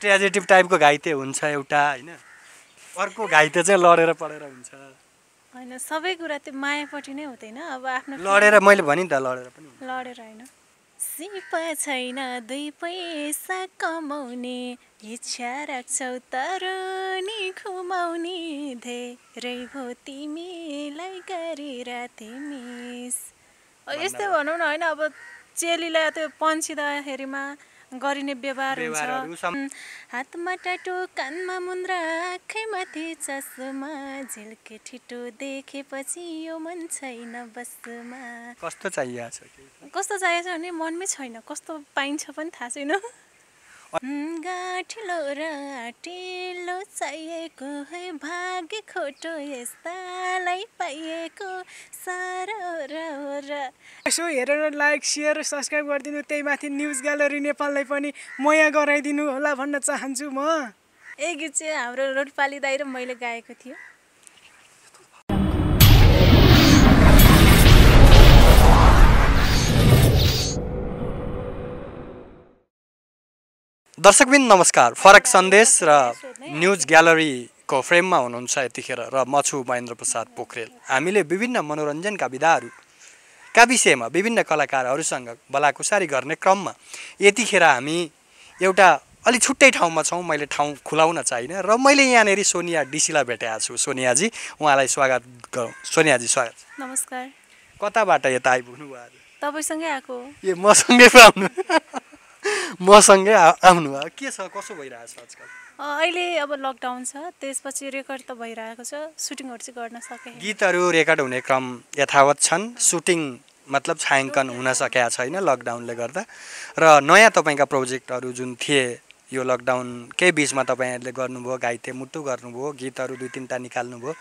ट्रेजेटिभ टाइपको घाइते हुन्छ एउटा होइन अर्को घाइते चाहिँ लडेर पढेर हुन्छ होइन सबै कुरा त्यो मायापट्टि नै हुँदैन अब आफ्नो लडेर मैले भने नि त लडेर पनि लडेर होइन सिप छैन दुई पैसा कमाउने इच्छा राख्छौ तर नि घुमाउने धेरै भो तिमीलाई गरेर तिमी यस्तै भनौँ न होइन अब चेलीलाई त्यो पन्छिँदाखेरिमा गरिने व्यवहार हातमा टाटो कानमा मुन्द्रा माथि चस्मा झिल्के ठिटो देखेपछि यो मन छैन बसमा कस्तो चाहिएको छ कस्तो चाहिएको छ भने मनमै छैन कस्तो पाइन्छ पनि थाहा छैन र टिलो चाहिएको है भाग्य खोटो यस्तालाई पाइएको र यसो हेरेर लाइक सेयर सब्सक्राइब गरिदिनु त्यही माथि न्युज ग्यालरी नेपाललाई पनि मया गराइदिनु होला भन्न चाहन्छु म ए गीत चाहिँ हाम्रो रोडपाली दाइ र मैले गाएको थिएँ दर्शकबिन नमस्कार फरक सन्देश र न्युज ग्यालरीको फ्रेममा हुनुहुन्छ यतिखेर र म छु महेन्द्र प्रसाद पोखरेल हामीले विभिन्न मनोरञ्जनका विधाहरूका विषयमा विभिन्न कलाकारहरूसँग बलाकुसारी गर्ने क्रममा यतिखेर हामी एउटा अलिक छुट्टै ठाउँमा छौँ मैले ठाउँ खुलाउन चाहिँ र मैले यहाँनिर सोनिया डिसीलाई भेटेको छु सोनियाजी उहाँलाई स्वागत गरौँ सोनियाजी स्वागत नमस्कार कताबाट यता आइपुग्नु भयो तपाईँसँगै आएको ए मसँगै पाउनु मसँगै आउनुभयो के छ कसो भइरहेछ आजकल अहिले अब लकडाउन छ त्यसपछि रेकर्ड त भइरहेको छ सुटिङहरू चाहिँ गर्न सके गीतहरू रेकर्ड हुने क्रम यथावत छन् सुटिङ मतलब छायाङ्कन हुन सकेका छैन लकडाउनले गर्दा र नयाँ तपाईँका प्रोजेक्टहरू जुन थिए यो लकडाउनकै बिचमा तपाईँहरूले गर्नुभयो घाइते मुटु गर्नुभयो गीतहरू दुई तिनवटा निकाल्नुभयो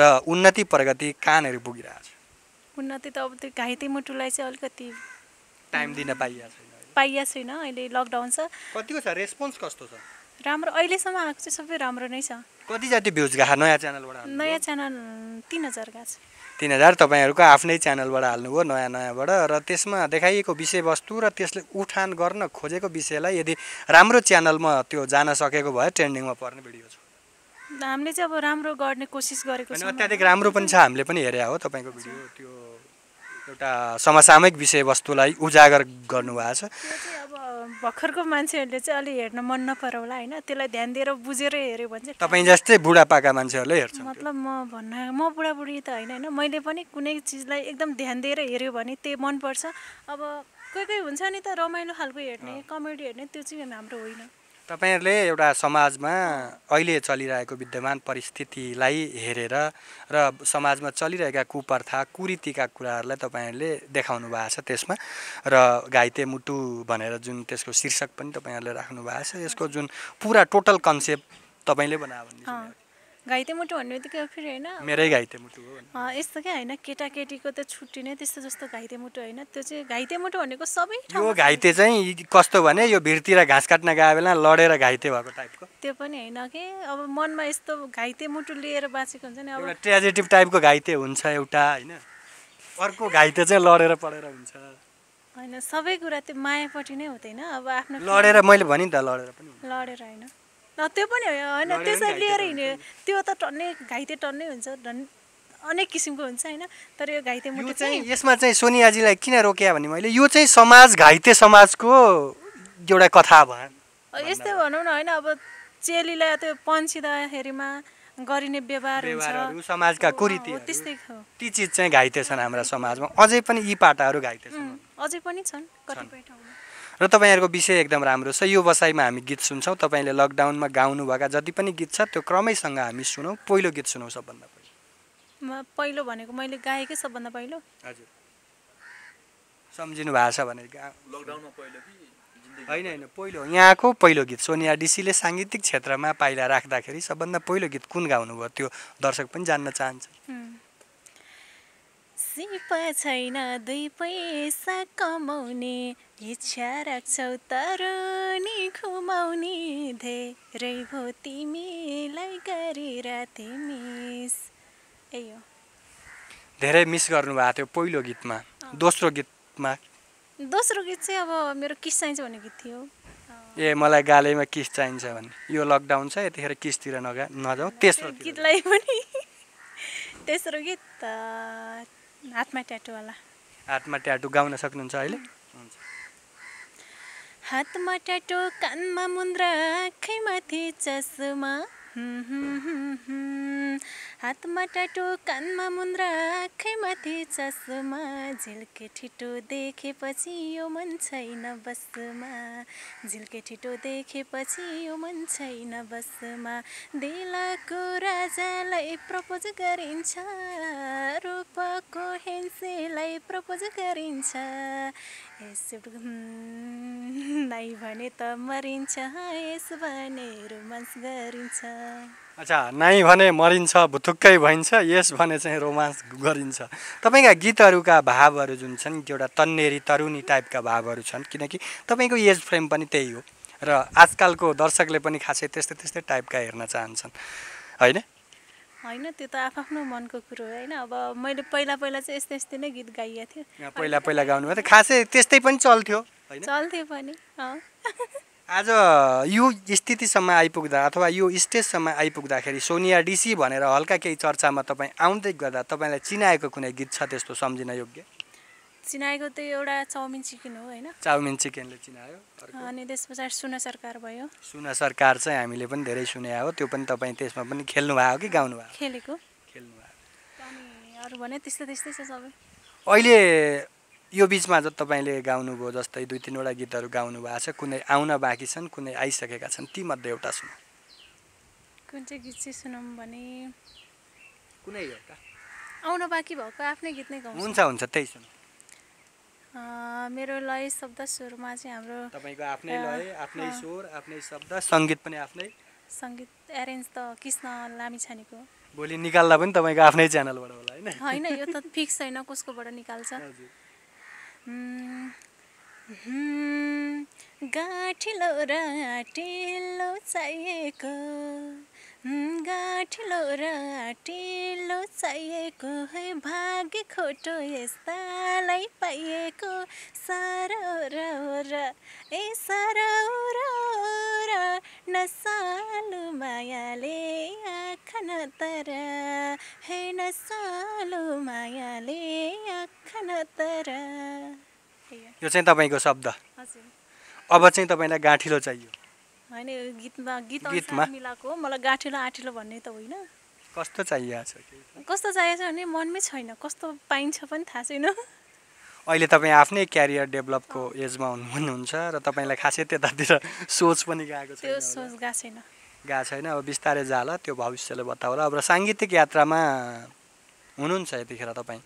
र उन्नति प्रगति कहाँनिर छ उन्नति त अब त्यो घाइते मुटुलाई चाहिँ अलिकति टाइम दिन पाइया छैन पाइया छैन अहिले लकडाउन छ कतिको छ रेस्पोन्स कस्तो छ राम्रो अहिलेसम्म आएको चाहिँ सबै राम्रो नै छ कति जति भ्युज गएको नयाँ च्यानलबाट नयाँ च्यानल तिन हजार गएको छ तिन हजार तपाईँहरूको आफ्नै च्यानलबाट हाल्नुभयो नयाँ नयाँबाट र त्यसमा देखाइएको विषयवस्तु र त्यसले उठान गर्न खोजेको विषयलाई यदि राम्रो च्यानलमा त्यो जान सकेको भए ट्रेन्डिङमा पर्ने भिडियो छ हामीले चाहिँ अब राम्रो गर्ने कोसिस गरेको छ अत्याधिक राम्रो पनि छ हामीले पनि हेरे हो तपाईँको भिडियो त्यो एउटा समसामयिक विषयवस्तुलाई उजागर गर्नुभएको छ भर्खरको मान्छेहरूले चाहिँ अलि हेर्न मन नपराउला होइन त्यसलाई ध्यान दिएर बुझेर हेऱ्यो भने चाहिँ तपाईँ जस्तै बुढापाका मान्छेहरूले हेर्छ मतलब म भन्न म बुढाबुढी त होइन होइन मैले पनि कुनै चिजलाई एकदम ध्यान दिएर हेऱ्यो भने त्यही मनपर्छ अब कोही कोही हुन्छ नि त रमाइलो खालको हेर्ने कमेडी हेर्ने त्यो चाहिँ हाम्रो होइन तपाईँहरूले एउटा समाजमा अहिले चलिरहेको विद्यमान परिस्थितिलाई हेरेर र समाजमा चलिरहेका कुप्रथा कुरीतिका कुराहरूलाई तपाईँहरूले देखाउनु भएको छ त्यसमा र घाइते मुटु भनेर जुन त्यसको शीर्षक पनि तपाईँहरूले राख्नु भएको छ यसको जुन पुरा टोटल कन्सेप्ट तपाईँले बनायो भने घाइते मुटु भन्ने बित्तिकै फेरि होइन मेरै घाइते मुटु हो यस्तो क्या होइन केटाकेटीको त छुट्टी नै त्यस्तो जस्तो घाइते मुटु होइन त्यो चाहिँ घाइते मुटु भनेको सबै यो घाइते चाहिँ कस्तो भने यो भिरतिर घाँस काट्न गएको बेला लडेर घाइते भएको टाइपको त्यो पनि होइन कि अब मनमा यस्तो घाइते मुटु लिएर बाँचेको हुन्छ नि अब ट्रेजेटिभ टाइपको घाइते हुन्छ एउटा होइन अर्को घाइते चाहिँ लडेर पढेर हुन्छ होइन सबै कुरा त्यो मायापट्टि नै हुँदैन अब आफ्नो लडेर मैले भने नि त लडेर पनि लडेर होइन त्यो पनि होइन त्यसरी लिएर हिँड्यो त्यो त टन्नै घाइते टन्नै हुन्छ झन् अनेक किसिमको हुन्छ होइन तर यो घाइते मुटु चाहिँ यसमा चाहिँ सोनियाजीलाई किन रोक्या भने मैले यो चाहिँ समाज घाइते समाजको एउटा कथा भयो यस्तै भनौँ न होइन अब चेलीलाई त्यो पन्सिँदाखेरिमा गरिने व्यवहार हुन्छ समाजका कुरीति त्यस्तै ती चिज चाहिँ घाइते छन् हाम्रा समाजमा अझै पनि यी पाटाहरू घाइते छन् अझै पनि छन् कतिपय ठाउँमा र तपाईँहरूको विषय एकदम राम्रो छ यो बसाइमा हामी गीत सुन्छौँ तपाईँले लकडाउनमा गाउनुभएका जति पनि गीत छ त्यो क्रमैसँग हामी सुनौँ पहिलो गीत सुनौँ सबभन्दा पहिलो पहिलो भनेको मैले गाएकै सबभन्दा पहिलो हजुर सम्झिनु भएको छ भने होइन होइन पहिलो यहाँको पहिलो गीत सोनिया डिसीले साङ्गीतिक क्षेत्रमा पाइला राख्दाखेरि सबभन्दा पहिलो गीत कुन गाउनुभयो त्यो दर्शक पनि जान्न चाहन्छ सिप छैन दुई पैसा कमाउने इच्छा राख्छौ नि घुमाउने धेरै भो तिमीलाई गरेर मिस ए धेरै मिस गर्नुभएको थियो पहिलो गीतमा दोस्रो गीतमा दोस्रो गीत चाहिँ अब मेरो किस चाहिन्छ भन्ने गीत थियो ए मलाई गालैमा किस चाहिन्छ भने यो लकडाउन छ यतिखेर किसतिर नगा नजाउँ तेस्रो गीतलाई पनि तेस्रो गीत हातमा ट्याटुवाला हातमा ट्याटु गाउन सक्नुहुन्छ अहिले हुन्छ हातमा ट्याटो कानमा मुन्द्रा आँखैमाथि चस्मा हातमा टाटो कानमा मुन्द्रा आँखैमाथि चस्मा झिल्के ठिटो देखेपछि यो मन छैन बसमा झिल्के ठिटो देखेपछि यो मन छैन बसमा देलाको राजालाई प्रपोज गरिन्छ रूपको हेन्सेलाई प्रपोज गरिन्छ नै भने त मरिन्छ यस भने रोमान्स गरिन्छ अच्छा नाइ भने मरिन्छ भुतुक्कै भइन्छ यस भने चाहिँ रोमान्स गरिन्छ तपाईँका गीतहरूका भावहरू जुन छन् एउटा तन्नेरी तरुनी टाइपका भावहरू छन् किनकि तपाईँको एज फ्रेम पनि त्यही हो र आजकलको दर्शकले पनि खासै त्यस्तै त्यस्तै टाइपका हेर्न चाहन्छन् होइन होइन त्यो त आफ्नो मनको कुरो हो होइन अब मैले पहिला पहिला चाहिँ यस्तै यस्तै नै गीत गाइएको थिएँ पहिला पहिला गाउनुभयो खासै त्यस्तै पनि चल्थ्यो चल्थ्यो पनि आज यो स्थितिसम्म आइपुग्दा अथवा यो स्टेजसम्म आइपुग्दाखेरि सोनिया डिसी भनेर हल्का केही चर्चामा तपाईँ आउँदै गर्दा तपाईँलाई चिनाएको कुनै गीत छ त्यस्तो सम्झिन योग्य चिनाएको त एउटा चाउमिन चिकन हो होइन चाउमिन चिकनले चिनायो अनि त्यस पछाडि सुन सरकार भयो सुन सरकार चाहिँ हामीले पनि धेरै सुने हो त्यो पनि तपाईँ त्यसमा पनि खेल्नु भएको कि गाउनु भएको खेलेको खेल्नु भएको अनि अरू भने त्यस्तै त्यस्तै छ सबै अहिले यो बिचमा त तपाईँले गाउनुभयो जस्तै दुई तिनवटा गीतहरू गाउनु भएको छ कुनै आउन बाँकी छन् कुनै आइसकेका छन् ती मध्ये एउटा सुनौँ कुन चाहिँ गीत चाहिँ सुनौँ भने कुनै एउटा आउन बाँकी भएको आफ्नै गीत नै गाउँ हुन्छ हुन्छ त्यही सुनौँ मेरो लय शब्द स्वरमा चाहिँ हाम्रो तपाईँको आफ्नै लय आफ्नै स्वर आफ्नै शब्द सङ्गीत पनि आफ्नै सङ्गीत एरेन्ज त कृष्ण छानीको भोलि निकाल्दा पनि तपाईँको आफ्नै च्यानलबाट होला होइन होइन यो त फिक्स छैन कसकोबाट निकाल्छ गाठिलो र टिलो चाहिएको गाठिलो र टिलो चाहिएको है भाग्य खोटो यस्तालाई पाइएको सारो र ए सारो र नसालु मायाले आँखा तर हे नसालु मायाले आँखा तर यो चाहिँ तपाईँको शब्द अब चाहिँ तपाईँलाई गाँठिलो चाहियो होइन गीतमा गीत गीतमा मिलाएको मलाई गाँठिलो आँठिलो भन्ने त होइन कस्तो चाहिएको छ कस्तो चाहिएको छ भने मनमै छैन कस्तो पाइन्छ पनि थाहा छैन अहिले तपाईँ आफ्नै क्यारियर डेभलपको एजमा हुनुहुन्छ र तपाईँलाई खासै त्यतातिर सोच पनि गएको छ त्यो सोच गएको छैन गएको छैन अब बिस्तारै जाला त्यो भविष्यले बताउला अब साङ्गीतिक यात्रामा हुनुहुन्छ यतिखेर तपाईँ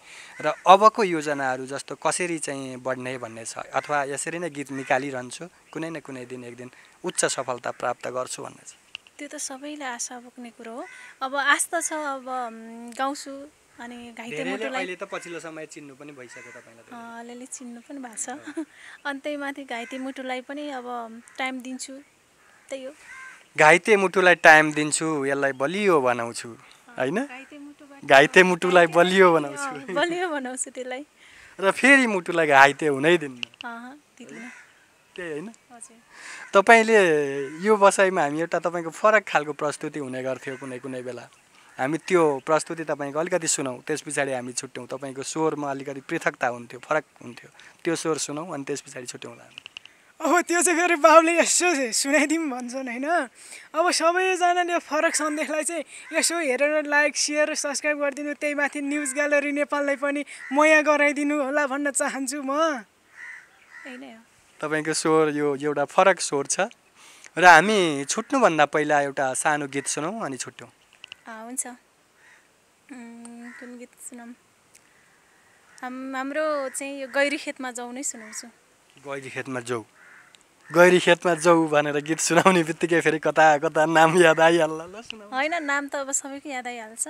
र अबको योजनाहरू जस्तो कसरी चाहिँ बढ्ने भन्ने छ अथवा यसरी नै गीत निकालिरहन्छु कुनै न कुनै दिन एक दिन उच्च सफलता प्राप्त गर्छु भन्ने छ त्यो त सबैले आशा बोक्ने कुरो हो अब आस्था छ अब गाउँछु अनि अहिले त पछिल्लो समय चिन्नु पनि भइसक्यो तपाईँलाई अलिअलि चिन्नु पनि भएको छ अनि त्यही माथि घाइते मुटुलाई पनि अब टाइम दिन्छु त्यही हो घाइते मुटुलाई टाइम दिन्छु यसलाई बलियो बनाउँछु होइन घाइते मुटुलाई बलियो बनाउँछु बलियो बनाउँछु त्यसलाई र फेरि मुटुलाई घाइते हुनै दिन्न त्यही होइन तपाईँले यो बसाइमा हामी एउटा तपाईँको फरक खालको प्रस्तुति हुने गर्थ्यो कुनै कुनै बेला हामी त्यो प्रस्तुति तपाईँको अलिकति सुनौँ त्यस पछाडि हामी छुट्यौँ तपाईँको स्वरमा अलिकति पृथकता हुन्थ्यो फरक हुन्थ्यो त्यो स्वर सुनौँ अनि त्यस पछाडि छुट्यौँला हामी अब त्यो चाहिँ फेरि बाबुले यसो सुनाइदिउँ भन्छन् होइन अब सबैजनाले फरक सन्देशलाई चाहिँ यसो हेरेर लाइक सेयर सब्सक्राइब गरिदिनु त्यही माथि न्युज ग्यालरी नेपाललाई पनि मया गराइदिनु होला भन्न चाहन्छु म तपाईँको स्वर यो एउटा फरक स्वर छ र हामी छुट्नुभन्दा पहिला एउटा सानो गीत सुनौँ अनि छुट्यौँ हुन्छ कुन गीत सुनौँ हाम्रो चाहिँ यो गैरी खेतमा जाउँ नै सुनाउँछु गैरी खेतमा जाउँ गैरी खेतमा जाउ भनेर गीत सुनाउने बित्तिकै फेरि कता कता नाम याद आइहाल्ला ल सुनाउ होइन नाम त अब सबैको याद आइहाल्छ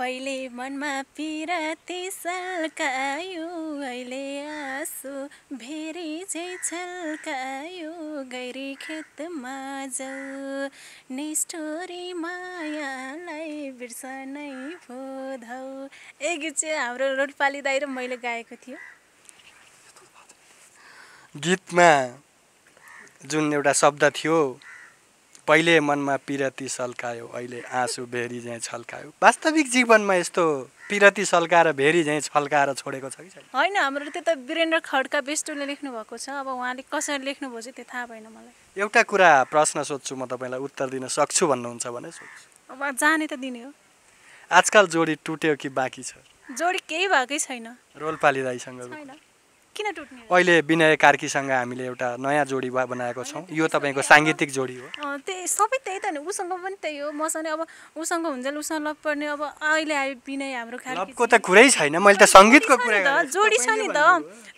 पहिले मनमा पिराती सल्कायो अहिले आँसु भेरी झै छल्कायो गैरी खेतमा जाऊ निष्ठोरी मायालाई बिर्सनै फोधौ ए गीत चाहिँ हाम्रो रोडपाली दाइ र मैले गाएको थियो गीतमा जुन एउटा शब्द थियो पहिले मनमा पिरती सल्कायो अहिले आँसु भेरी झैँ छल्कायो वास्तविक जीवनमा यस्तो पिरती सल्काएर भेरी झैँ छल्काएर छोडेको छ कि छैन होइन हाम्रो त्यो त वीरेन्द्र खड्का बेस्टोले लेख्नु भएको छ अब उहाँले कसरी लेख्नुभयो चाहिँ त्यो थाहा भएन मलाई एउटा कुरा प्रश्न सोध्छु म तपाईँलाई उत्तर दिन सक्छु भन्नुहुन्छ भने सोध्छु अब जाने त दिने हो आजकल जोडी टुट्यो कि बाँकी छ जोडी केही भएकै छैन रोलपाली राईसँग छैन किन टुट्ने अहिले विनय कार्कीसँग हामीले एउटा नयाँ जोडी बनाएको छौँ यो तपाईँको साङ्गीतिक जोडी हो त्यही सबै त्यही त नि उसँग पनि त्यही हो मसँग अब उसँग हुन्छ उसँग लभ पर्ने अब अहिले आयो विनय हाम्रो लभको त कुरै छैन मैले त सङ्गीतको कुरा जोडी छ नि त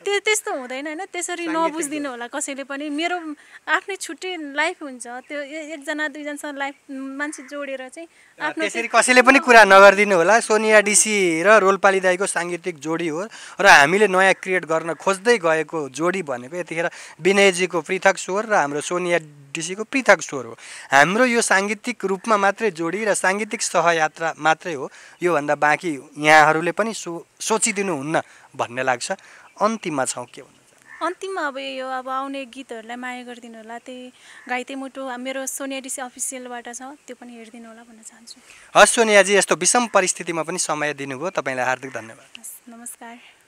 त्यो त्यस्तो हुँदैन होइन त्यसरी नबुझिदिनु होला कसैले पनि मेरो आफ्नै छुट्टै लाइफ हुन्छ त्यो एकजना दुईजनासँग लाइफ मान्छे जोडेर चाहिँ त्यसरी कसैले पनि कुरा नगरिदिनु होला सोनिया डिसी र रोलपाली दाईको साङ्गीतिक जोडी हो र हामीले नयाँ क्रिएट गर्न खोज्दै गएको जोडी भनेको यतिखेर विनयजीको पृथक स्वर र हाम्रो सोनिया डिसीको पृथक स्वर हो हाम्रो यो साङ्गीतिक रूपमा मात्रै जोडी र साङ्गीतिक सहयात्रा मात्रै हो योभन्दा बाँकी यहाँहरूले पनि सो सोचिदिनुहुन्न भन्ने लाग्छ अन्तिममा छौँ के भन्नु अन्तिममा अब यो अब आउने गीतहरूलाई माया गरिदिनु होला त्यही गाइते मुटु मेरो सोनिया डिसी अफिसियलबाट छ त्यो पनि हेरिदिनु होला भन्न चाहन्छु हस् सोनियाजी यस्तो विषम परिस्थितिमा पनि समय दिनुभयो तपाईँलाई हार्दिक धन्यवाद नमस्कार